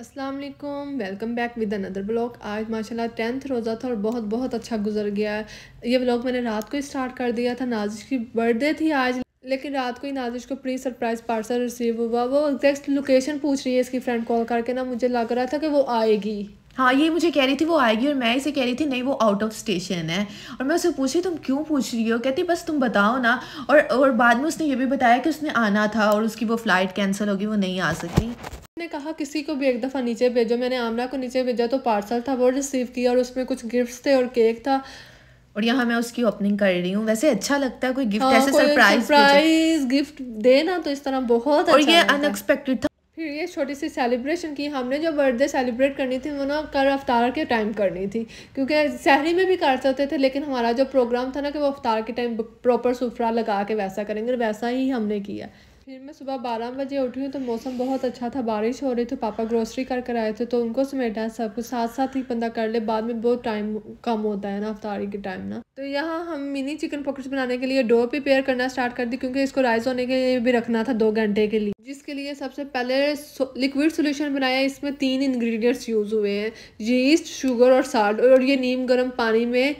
अस्सलाम वालेकुम welcome back with another blog आज माशाल्लाह टेंथ रोज़ा था और बहुत बहुत अच्छा गुजर गया ये ब्लॉग मैंने रात को ही स्टार्ट कर दिया था नाजिश की बर्थडे थी आज लेकिन रात को ही नाजिश को प्री सरप्राइज़ पार्सल रिसीव हुआ वो एग्जैक्ट लोकेशन पूछ रही है इसकी फ्रेंड कॉल करके ना मुझे लग रहा था कि वो आएगी हाँ ये मुझे कह रही थी वो आएगी और मैं इसे कह रही थी नहीं वो आउट ऑफ स्टेशन है और मैं उसे पूछी तुम क्यों पूछ रही हो कहती बस तुम बताओ ना और और बाद में उसने ये भी बताया कि उसने आना था और उसकी वो फ़्लाइट कैंसिल होगी वो नहीं आ सकी उसने कहा किसी को भी एक दफ़ा नीचे भेजो मैंने आमना को नीचे भेजा तो पार्सल था वो रिसीव किया और उसमें कुछ गिफ्ट्स थे और केक था और यहाँ मैं उसकी ओपनिंग कर रही हूँ वैसे अच्छा लगता है कोई गिफ्ट हाँ, ऐसे सरप्राइज सरप्राइज गिफ्ट देना तो इस तरह बहुत और अच्छा ये अनएक्सपेक्टेड था फिर ये छोटी सी सेलिब्रेशन की हमने जो बर्थडे सेलिब्रेट करनी थी वो ना कर अवतार के टाइम करनी थी क्योंकि शहरी में भी कर सकते थे लेकिन हमारा जो प्रोग्राम था ना कि वो अवतार के टाइम प्रॉपर सुफरा लगा के वैसा करेंगे वैसा ही हमने किया फिर मैं सुबह बारह बजे उठी हूँ तो मौसम बहुत अच्छा था बारिश हो रही थी पापा ग्रोसरी कर कर आए थे तो उनको समेटा सब कुछ साथ साथ ही बंदा कर ले बाद में बहुत टाइम कम होता है ना अफ्तारी के टाइम ना तो यहाँ हम मिनी चिकन पॉकेट्स बनाने के लिए डो प्रिपेयर करना स्टार्ट कर दी क्योंकि इसको राइस होने के लिए भी रखना था दो घंटे के लिए जिसके लिए सबसे पहले लिक्विड सोल्यूशन बनाया इसमें तीन इन्ग्रीडियंट्स यूज़ हुए हैं यीस्ट शुगर और साल्ट और ये नीम गर्म पानी में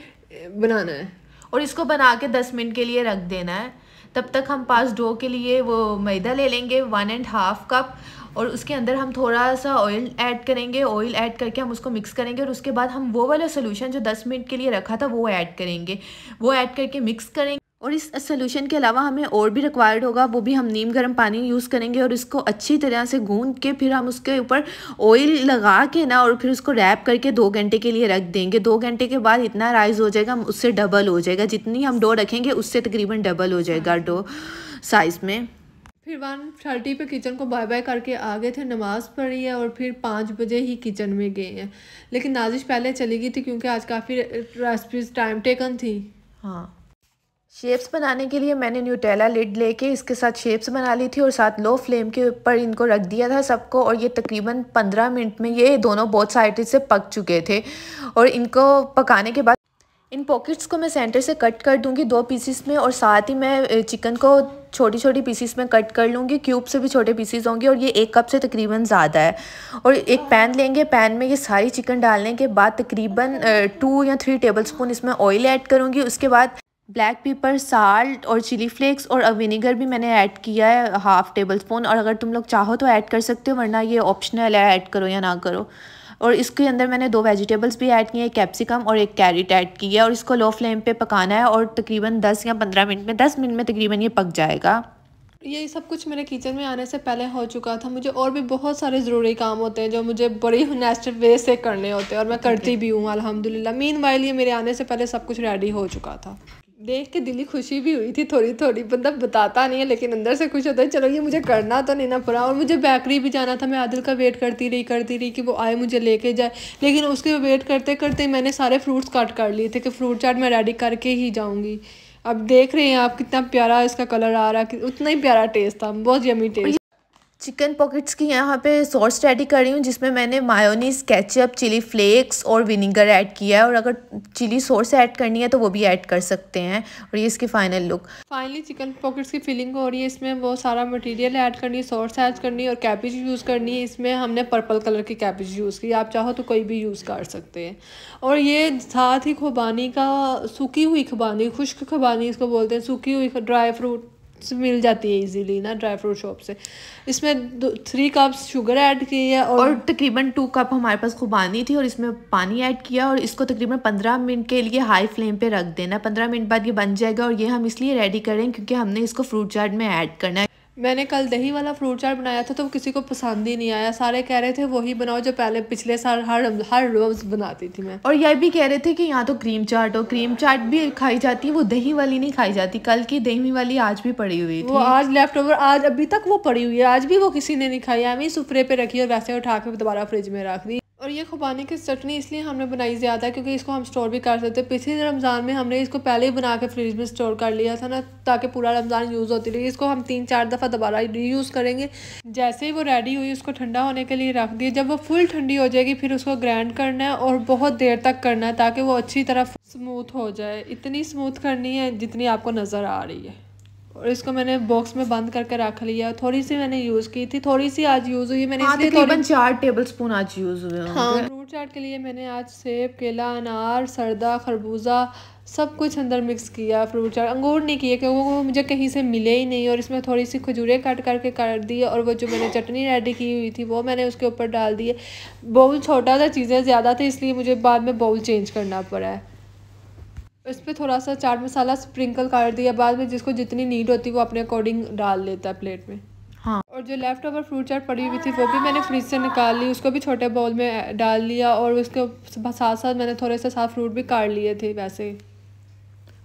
बनाना है और इसको बना के दस मिनट के लिए रख देना है तब तक हम पास डो के लिए वो मैदा ले लेंगे वन एंड हाफ़ कप और उसके अंदर हम थोड़ा सा ऑयल ऐड करेंगे ऑयल ऐड करके हम उसको मिक्स करेंगे और उसके बाद हम वो वाला सोल्यूशन जो दस मिनट के लिए रखा था वो ऐड करेंगे वो ऐड करके मिक्स करेंगे और इस सोल्यूशन के अलावा हमें और भी रिक्वायर्ड होगा वो भी हम नीम गर्म पानी यूज़ करेंगे और इसको अच्छी तरह से गूंद के फिर हम उसके ऊपर ऑयल लगा के ना और फिर उसको रैप करके दो घंटे के लिए रख देंगे दो घंटे के बाद इतना राइज हो जाएगा उससे डबल हो जाएगा जितनी हम डो रखेंगे उससे तकरीबन डबल हो जाएगा डो साइज़ में फिर वन थर्टी पे किचन को बाय बाय करके आ गए थे नमाज़ पढ़ी है और फिर पाँच बजे ही किचन में गए हैं लेकिन नाजिश पहले चली गई थी क्योंकि आज काफ़ी रेसिपीज़ टाइम टेकन थी हाँ शेप्स बनाने के लिए मैंने न्यूटेला लिड लेके इसके साथ शेप्स बना ली थी और साथ लो फ्लेम के ऊपर इनको रख दिया था सबको और ये तकरीबन पंद्रह मिनट में ये दोनों बहुत साइड से पक चुके थे और इनको पकाने के बाद इन पॉकेट्स को मैं सेंटर से कट कर दूंगी दो पीसीस में और साथ ही मैं चिकन को छोटी छोटी पीसीस में कट कर लूँगी क्यूब से भी छोटे पीसीस होंगे और ये एक कप से तकरीबन ज़्यादा है और एक पैन लेंगे पैन में ये सारी चिकन डालने के बाद तकरीबन टू या थ्री टेबल स्पून इसमें ऑयल ऐड करूँगी उसके बाद ब्लैक पेपर साल्ट और चिली फ्लेक्स और विनीगर भी मैंने ऐड किया है हाफ़ टेबल स्पून और अगर तुम लोग चाहो तो ऐड कर सकते हो वरना ये ऑप्शनल है ऐड करो या ना करो और इसके अंदर मैंने दो वेजिटेबल्स भी ऐड किए हैं कैप्सिकम और एक कैरेट ऐड की है और इसको लो फ्लेम पे पकाना है और तकरीबन 10 या 15 मिनट में 10 मिनट में तकरीबन ये पक जाएगा ये सब कुछ मेरे किचन में आने से पहले हो चुका था मुझे और भी बहुत सारे ज़रूरी काम होते हैं जो मुझे बड़ी नेचुरल वे से करने होते हैं और मैं करती भी हूँ अलहमदिल्ला मीन वाइल ये मेरे आने से पहले सब कुछ रेडी हो चुका था देख के दिली खुशी भी हुई थी थोड़ी थोड़ी मतलब बताता नहीं है लेकिन अंदर से खुश होता है चलो ये मुझे करना तो नहीं ना पड़ा और मुझे बेकरी भी जाना था मैं आदिल का वेट करती रही करती रही कि वो आए मुझे लेके जाए लेकिन उसके वेट करते करते मैंने सारे फ्रूट्स कट कर लिए थे कि फ्रूट चाट मैं रेडी करके ही जाऊँगी अब देख रहे हैं आप कितना प्यारा इसका कलर आ रहा है उतना ही प्यारा टेस्ट था बहुत यमी टेस्ट चिकन पॉकेट्स की यहाँ पे सॉस रेडी कर रही हूँ जिसमें मैंने मायोनीस केचप चिली फ्लेक्स और विनीगर ऐड किया है और अगर चिली सॉस ऐड करनी है तो वो भी ऐड कर सकते हैं और ये इसकी final look finally chicken pockets की फिलिंग हो रही है इसमें वो सारा मटेरियल ऐड करनी है सॉस ऐड करनी है और कैबेज यूज़ करनी है इसमें हमने पर्पल कलर की कैबेज यूज़ की आप चाहो तो कोई भी यूज़ कर सकते हैं और ये साथ ही खुबानी का सूखी हुई खुबानी खुश्क खुबानी इसको बोलते हैं सूखी हुई ड्राई फ्रूट मिल जाती है इजीली ना ड्राई फ्रूट शॉप से इसमें दो थ्री कप्स शुगर ऐड की है और, और तकरीबन टू कप हमारे पास खुबानी थी और इसमें पानी ऐड किया और इसको तकरीबन पंद्रह मिनट के लिए हाई फ्लेम पे रख देना पंद्रह मिनट बाद ये बन जाएगा और ये हम इसलिए रेडी करें क्योंकि हमने इसको फ्रूट चाट में ऐड करना है मैंने कल दही वाला फ्रूट चाट बनाया था तो किसी को पसंद ही नहीं आया सारे कह रहे थे वही बनाओ जो पहले पिछले साल हर हर रोज़ बनाती थी मैं और यह भी कह रहे थे कि यहाँ तो क्रीम चाट हो क्रीम चाट भी खाई जाती है वो दही वाली नहीं खाई जाती कल की दही वाली आज भी पड़ी हुई थी वो आज लेफ्ट ओवर आज अभी तक वो पड़ी हुई है आज भी वो किसी ने नहीं खाई है सुफरे पे रखी और वैसे उठा के दोबारा फ्रिज में रख दी और ये खुबानी की चटनी इसलिए हमने बनाई ज़्यादा क्योंकि इसको हम स्टोर भी कर सकते हैं पिछले रमज़ान में हमने इसको पहले ही बना के फ्रिज में स्टोर कर लिया था ना ताकि पूरा रमज़ान यूज़ होती रही इसको हम तीन चार दफ़ा दोबारा रीयूज़ करेंगे जैसे ही वो रेडी हुई उसको ठंडा होने के लिए रख दिए जब वो फुल ठंडी हो जाएगी फिर उसको ग्राइंड करना है और बहुत देर तक करना है ताकि वो अच्छी तरह स्मूथ हो जाए इतनी स्मूथ करनी है जितनी आपको नज़र आ रही है और इसको मैंने बॉक्स में बंद करके रख लिया थोड़ी सी मैंने यूज़ की थी थोड़ी सी आज यूज़ हुई मैंने हाँ, इसलिए चार टेबल स्पून आज यूज़ हुए हाँ फ्रूट चाट के लिए मैंने आज सेब केला अनार सरदा खरबूजा सब कुछ अंदर मिक्स किया फ्रूट चाट अंगूर नहीं किए क्योंकि वो मुझे कहीं से मिले ही नहीं और इसमें थोड़ी सी खजूरें कट करके कर दी और वो जो मैंने चटनी रेडी की हुई थी वो मैंने उसके ऊपर डाल दी बाउल छोटा था चीज़ें ज़्यादा थी इसलिए मुझे बाद में बाउल चेंज करना पड़ा है इस पर थोड़ा सा चाट मसाला स्प्रिंकल कर दिया बाद में जिसको जितनी नीड होती है वो अपने अकॉर्डिंग डाल लेता है प्लेट में हाँ और जो लेफ़्ट ओवर फ्रूट चाट पड़ी हुई थी वो भी मैंने फ्रिज से निकाल ली उसको भी छोटे बाउल में डाल लिया और उसके साथ साथ मैंने थोड़े से साथ फ्रूट भी काट लिए थे वैसे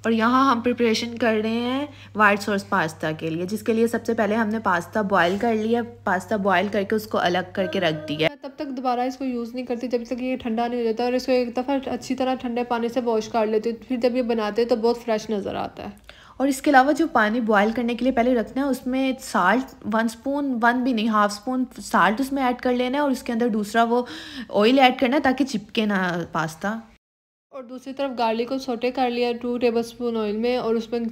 और यहाँ हम प्रिपरेशन कर रहे हैं वाइट सॉस पास्ता के लिए जिसके लिए सबसे पहले हमने पास्ता बॉयल कर लिया पास्ता बॉयल करके उसको अलग करके रख दिया तब तक दोबारा इसको यूज़ नहीं करती जब तक ये ठंडा नहीं हो जाता और इसको एक दफ़ा अच्छी तरह ठंडे पानी से वॉश कर लेते फिर जब ये बनाते हैं तो बहुत फ्रेश नज़र आता है और इसके अलावा जो पानी बॉयल करने के लिए पहले रखना है उसमें साल्ट वन स्पून वन भी नहीं हाफ स्पून साल्ट उसमें ऐड कर लेना है और उसके अंदर दूसरा वो ऑयल ऐड करना है ताकि चिपके ना पास्ता और दूसरी तरफ गार्लिक को सोटे कर लिया टू टेबल स्पून ऑयल में और उसमें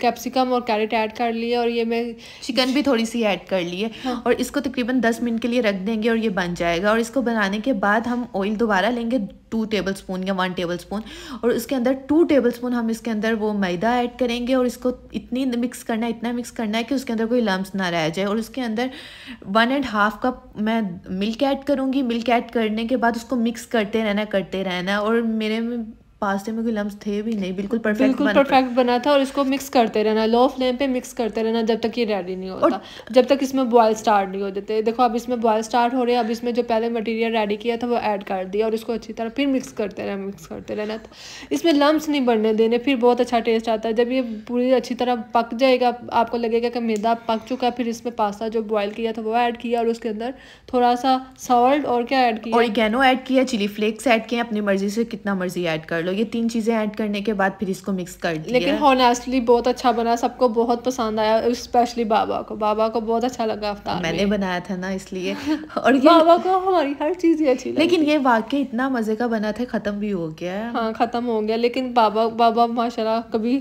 कैप्सिकम और कैरेट ऐड कर लिए और ये मैं चिकन भी थोड़ी सी ऐड कर लिए हाँ। और इसको तकरीबन दस मिनट के लिए रख देंगे और ये बन जाएगा और इसको बनाने के बाद हम ऑयल दोबारा लेंगे टू टेबल स्पून या वन टेबल स्पून और उसके अंदर टू टेबल स्पून हम इसके अंदर वो मैदा ऐड करेंगे और इसको इतनी मिक्स करना है इतना मिक्स करना है कि उसके अंदर कोई लम्स ना रह जाए और उसके अंदर वन एंड हाफ कप मैं मिल्क ऐड करूँगी मिल्क ऐड करने के बाद उसको मिक्स करते रहना करते रहना और मेरे में पास्ते में कोई लम्स थे भी नहीं बिल्कुल परफेक्ट बिल्कुल परफेक्ट बना था और इसको मिक्स करते रहना लो फ्लेम पे मिक्स करते रहना जब तक ये रेडी नहीं होता जब तक इसमें बॉयल स्टार्ट नहीं हो देते देखो अब इसमें बॉयल स्टार्ट हो रहे हैं अब इसमें जो पहले मटेरियल रेडी किया था वो ऐड कर दिया और इसको अच्छी तरह फिर मिक्स करते रहना मिक्स करते रहना था तो इसमें लम्स नहीं बढ़ने देने फिर बहुत अच्छा टेस्ट आता है जब ये पूरी अच्छी तरह पक जाएगा आपको लगेगा कि मैदा पक चुका है फिर इसमें पास्ता जो बॉयल किया था वो ऐड किया और उसके अंदर थोड़ा सा सॉल्ट और क्या ऐड किया और ऐड किया चिली फ्लेक्स ऐड किए अपनी मर्जी से कितना मर्जी ऐड कर लो ये तीन चीज़ें ऐड करने के बाद फिर इसको मिक्स कर दिया लेकिन ऑनेस्टली बहुत अच्छा बना सबको बहुत पसंद आया स्पेशली बाबा को बाबा को बहुत अच्छा लगा अफ्तार मैंने बनाया था ना इसलिए और ये बाबा को हमारी हर चीज़ ही अच्छी लेकिन ये वाकई इतना मज़े का बना था ख़त्म भी हो गया हाँ ख़त्म हो गया लेकिन बाबा बाबा माशाल्लाह कभी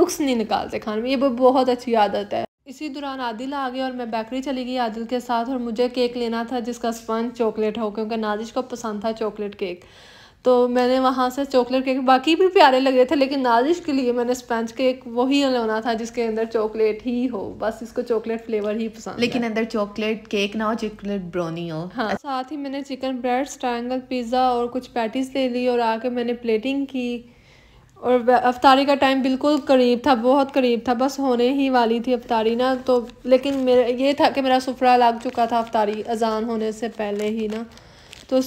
नुक्स नहीं निकालते खाने में ये बहुत अच्छी आदत है इसी दौरान आदिल आ गया और मैं बेकरी चली गई आदिल के साथ और मुझे केक लेना था जिसका स्पंज चॉकलेट हो क्योंकि नाजिश को पसंद था चॉकलेट केक तो मैंने वहाँ से चॉकलेट केक बाकी भी प्यारे लग रहे थे लेकिन नाजिश के लिए मैंने स्पंज केक वही लेना था जिसके अंदर चॉकलेट ही हो बस इसको चॉकलेट फ्लेवर ही पसंद लेकिन अंदर चॉकलेट केक ना हो चॉकलेट ब्राउनी हो हाँ साथ ही मैंने चिकन ब्रेड्स ट्राइंगल पिज़्ज़ा और कुछ पैटीज ले ली और आके मैंने प्लेटिंग की और अफतारी का टाइम बिल्कुल करीब था बहुत करीब था बस होने ही वाली थी अफतारी ना तो लेकिन मेरा ये था कि मेरा सफरा लग चुका था अफतारी अजान होने से पहले ही ना तो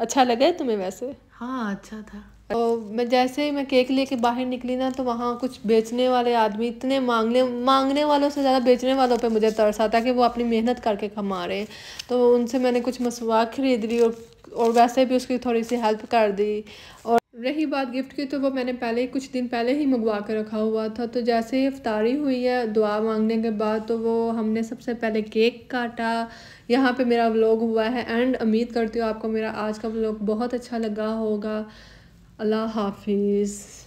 अच्छा लगा तुम्हें वैसे हाँ अच्छा था तो मैं जैसे ही मैं केक लेके बाहर निकली ना तो वहाँ कुछ बेचने वाले आदमी इतने मांगने मांगने वालों से ज़्यादा बेचने वालों पे मुझे तरस आता कि वो अपनी मेहनत करके कमा रहे हैं तो उनसे मैंने कुछ मसवाक खरीद ली और और वैसे भी उसकी थोड़ी सी हेल्प कर दी और रही बात गिफ्ट की तो वो मैंने पहले ही कुछ दिन पहले ही मंगवा कर रखा हुआ था तो जैसे ही अफ्तारी हुई है दुआ मांगने के बाद तो वो हमने सबसे पहले केक काटा यहाँ पे मेरा व्लॉग हुआ है एंड उम्मीद करती हूँ आपको मेरा आज का व्लॉग बहुत अच्छा लगा होगा अल्लाह हाफिज़